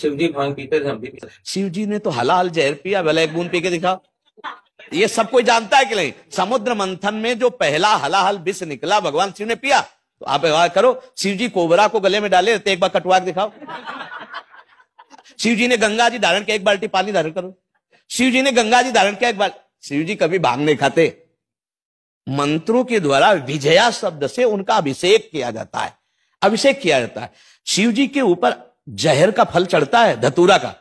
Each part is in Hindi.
शिव जी भांग पीते थे हम भी शिव जी ने तो हलाल जहर पिया भले एक बूंद पी के दिखा ये सब कोई जानता है कि नहीं समुद्र मंथन में जो पहला हलाहल विष निकला भगवान शिव ने पिया तो आप व्यवहार करो शिव जी कोबरा को गले में डाले तो एक बार कटवा के दिखाओ शिव जी ने गंगा जी धारण किया एक बाल्टी पानी धारण करो शिव जी ने गंगा जी धारण किया एक बार शिव जी कभी भांग नहीं खाते मंत्रों के द्वारा विजया शब्द से उनका अभिषेक किया जाता है अभिषेक किया जाता है शिव जी के ऊपर जहर का फल चढ़ता है धतूरा का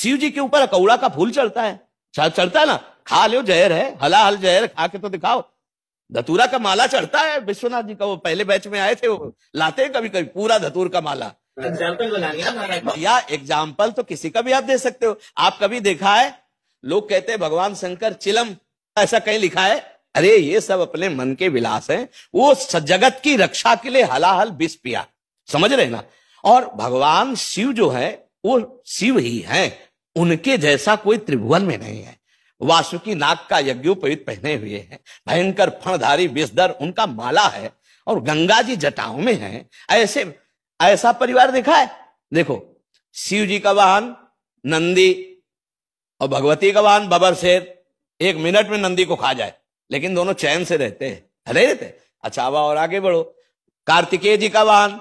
शिव जी के ऊपर अकौड़ा का फूल चढ़ता है चढ़ता है ना खा लो जहर है हला हल जहर खा के तो दिखाओ धतूरा का माला चढ़ता है विश्वनाथ जी का वो पहले बैच में आए थे वो लाते हैं कभी कभी पूरा धतूर का माला एग्जाम्पल या एग्जाम्पल तो किसी का भी आप दे सकते हो आप कभी देखा है लोग कहते हैं भगवान शंकर चिलम ऐसा कहीं लिखा है अरे ये सब अपने मन के विलास हैं वो जगत की रक्षा के लिए हलाहल विष पिया समझ रहे ना और भगवान शिव जो है वो शिव ही है उनके जैसा कोई त्रिभुवन में नहीं है वासुकी नाग का यज्ञोपवीत पहने हुए हैं भयंकर फणधारी विषधर उनका माला है और गंगा जी जटाओं में है ऐसे ऐसा परिवार देखा है देखो शिव जी का वाहन नंदी और भगवती का वाहन बबर शेर एक मिनट में नंदी को खा जाए लेकिन दोनों चैन से रहते हैं नहीं रहते अच्छा और आगे बढ़ो कार्तिकेय जी का वाहन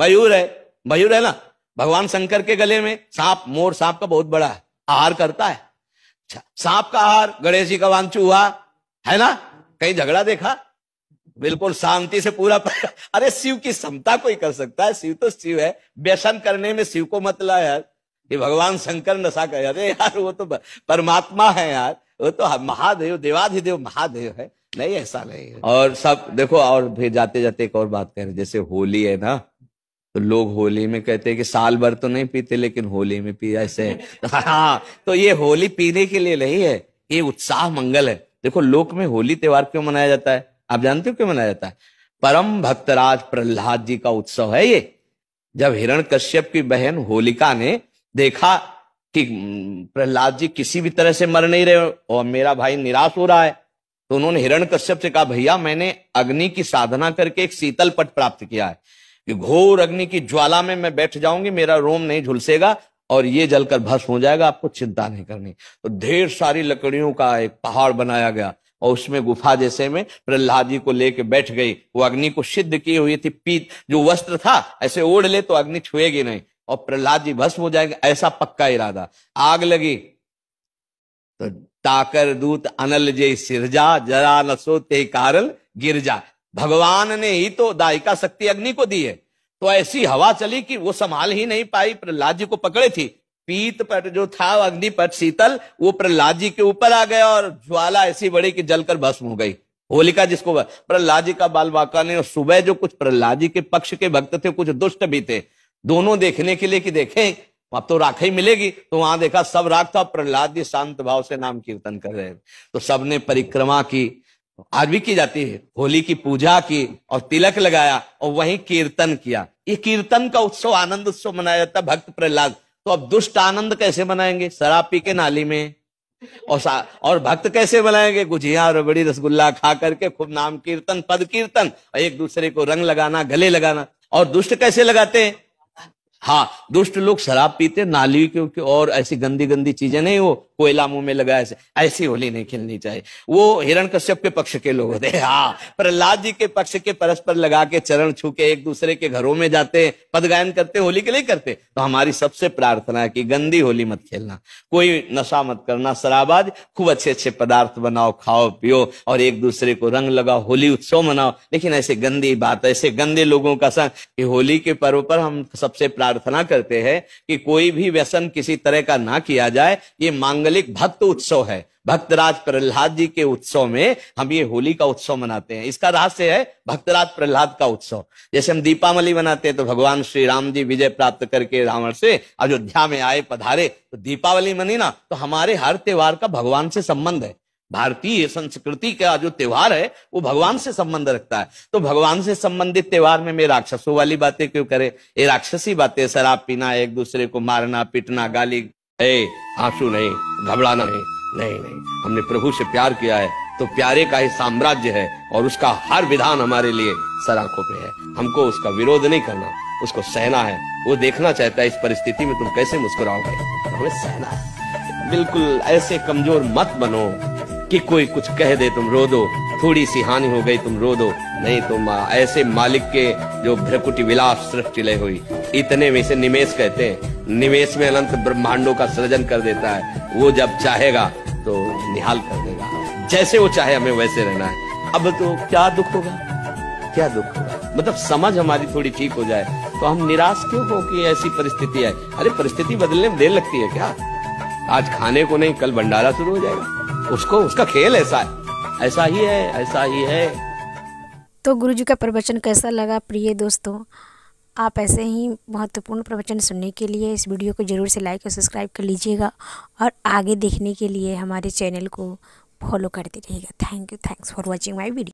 मयूर है मयूर है ना भगवान शंकर के गले में सांप मोर सांप का बहुत बड़ा है आहार करता है अच्छा, सांप का आहार गणेश जी का वांचू हुआ है ना कहीं झगड़ा देखा बिल्कुल शांति से पूरा अरे शिव की क्षमता कोई कर सकता है शिव तो शिव है व्यसन करने में शिव को मत ला यार ये भगवान शंकर नशा कर अरे यार वो तो परमात्मा है यार वो तो महादेव देवाधिदेव महादेव है नहीं ऐसा नहीं है और सब देखो और फिर जाते जाते एक और बात कह रहे जैसे होली है ना तो लोग होली में कहते हैं कि साल भर तो नहीं पीते लेकिन होली में पी ऐसे हाँ तो ये होली पीने के लिए नहीं है ये उत्साह मंगल है देखो लोक में होली त्योहार क्यों मनाया जाता है आप जानते हो क्यों मनाया जाता है परम भक्तराज प्रहलाद जी का उत्सव है ये जब हिरण कश्यप की बहन होलिका ने देखा कि प्रहलाद जी किसी भी तरह से मर नहीं रहे और मेरा भाई निराश हो रहा है तो उन्होंने हिरण कश्यप से कहा भैया मैंने अग्नि की साधना करके एक शीतल पट प्राप्त किया है कि घोर अग्नि की ज्वाला में मैं बैठ जाऊंगी मेरा रोम नहीं झुलसेगा और ये जलकर भस्म हो जाएगा आपको चिंता नहीं करनी तो ढेर सारी लकड़ियों का एक पहाड़ बनाया गया और उसमें गुफा जैसे में प्रहलाद जी को लेके बैठ गई वो अग्नि को सिद्ध की हुई थी पीत जो वस्त्र था ऐसे ओढ़ ले तो अग्नि छुएगी नहीं और प्रहलाद जी भस्म हो जाएंगे ऐसा पक्का इरादा आग लगी तो ताकर दूत अनल जय सिरजा जरा नसो ते कारल गिरजा भगवान ने ही तो दायिका शक्ति अग्नि को दी है तो ऐसी हवा चली कि वो संभाल ही नहीं पाई प्रहलाद जी को पकड़े थी पीत पर जो था अग्निपथ शीतल वो प्रहलाद जी के ऊपर आ गया और ज्वाला ऐसी बड़ी कि जलकर भस्म हो गई होलिका जिसको प्रहलाद जी का बाल बाका ने सुबह जो कुछ प्रहलाद जी के पक्ष के भक्त थे कुछ दुष्ट भी थे दोनों देखने के लिए कि देखें अब तो राख ही मिलेगी तो वहां देखा सब राख था प्रहलाद जी शांत भाव से नाम कीर्तन कर रहे तो सबने परिक्रमा की आज भी की जाती है होली की पूजा की और तिलक लगाया और वहीं कीर्तन किया ये कीर्तन का उत्सव आनंद उत्सव मनाया जाता है भक्त प्रहलाद तो अब दुष्ट आनंद कैसे मनाएंगे शराब पी के नाली में और और भक्त कैसे बनाएंगे गुजिया बड़ी रसगुल्ला खा करके खूब नाम कीर्तन पद कीर्तन और एक दूसरे को रंग लगाना गले लगाना और दुष्ट कैसे लगाते हैं हाँ दुष्ट लोग शराब पीते नाली क्योंकि और ऐसी गंदी गंदी चीजें नहीं वो कोयला मुंह में लगाया से ऐसी होली नहीं खेलनी चाहिए वो हिरण कश्यप के पक्ष के लोग होते हाँ प्रहलाद जी के पक्ष के परस्पर लगा के चरण छू के एक दूसरे के घरों में जाते हैं पद गायन करते होली के लिए करते तो हमारी सबसे प्रार्थना है कि गंदी होली मत खेलना कोई नशा मत करना शराबाज खूब अच्छे अच्छे पदार्थ बनाओ खाओ पियो और एक दूसरे को रंग लगाओ होली उत्सव मनाओ लेकिन ऐसे गंदी बात ऐसे गंदे लोगों का संग कि होली के पर्व पर हम सबसे प्रार्थना करते हैं कि कोई भी व्यसन किसी तरह का ना किया जाए ये मांगल मांगलिक भक्त उत्सव है भक्तराज प्रहलाद जी के उत्सव में हम ये होली का उत्सव मनाते हैं इसका रहस्य है भक्तराज प्रहलाद का उत्सव जैसे हम दीपावली मनाते हैं तो भगवान श्री राम जी विजय प्राप्त करके रावण से अयोध्या में आए पधारे तो दीपावली मनी ना तो हमारे हर त्योहार का भगवान से संबंध है भारतीय संस्कृति का जो त्योहार है वो भगवान से संबंध रखता है तो भगवान से संबंधित त्योहार में मैं राक्षसों वाली बातें क्यों करे ये राक्षसी बातें शराब पीना एक दूसरे को मारना पीटना गाली ए आंसू नहीं घबराना नहीं नहीं नहीं हमने प्रभु से प्यार किया है तो प्यारे का ही साम्राज्य है और उसका हर विधान हमारे लिए सर आंखों पे है हमको उसका विरोध नहीं करना उसको सहना है वो देखना चाहता है इस परिस्थिति में तुम कैसे मुस्कुराओगे हमें सहना है बिल्कुल ऐसे कमजोर मत बनो कि कोई कुछ कह दे तुम रो दो थोड़ी सी हानि हो गई तुम रो दो नहीं तुम तो ऐसे मालिक के जो भ्रकुटी विलास सृष्टि ले हुई इतने में से निमेश कहते हैं निमेश में अनंत ब्रह्मांडों का सृजन कर देता है वो जब चाहेगा तो निहाल कर देगा जैसे वो चाहे हमें वैसे रहना है अब तो क्या दुख होगा क्या दुख होगा मतलब समझ हमारी थोड़ी ठीक हो जाए तो हम निराश क्यों हो कि ऐसी परिस्थिति है अरे परिस्थिति बदलने में देर लगती है क्या आज खाने को नहीं कल भंडारा शुरू हो जाएगा उसको उसका खेल ऐसा है ऐसा ही है ऐसा ही है तो गुरु जी का प्रवचन कैसा लगा प्रिय दोस्तों आप ऐसे ही महत्वपूर्ण प्रवचन सुनने के लिए इस वीडियो को ज़रूर से लाइक और सब्सक्राइब कर लीजिएगा और आगे देखने के लिए हमारे चैनल को फॉलो करते रहिएगा thank you thanks for watching my video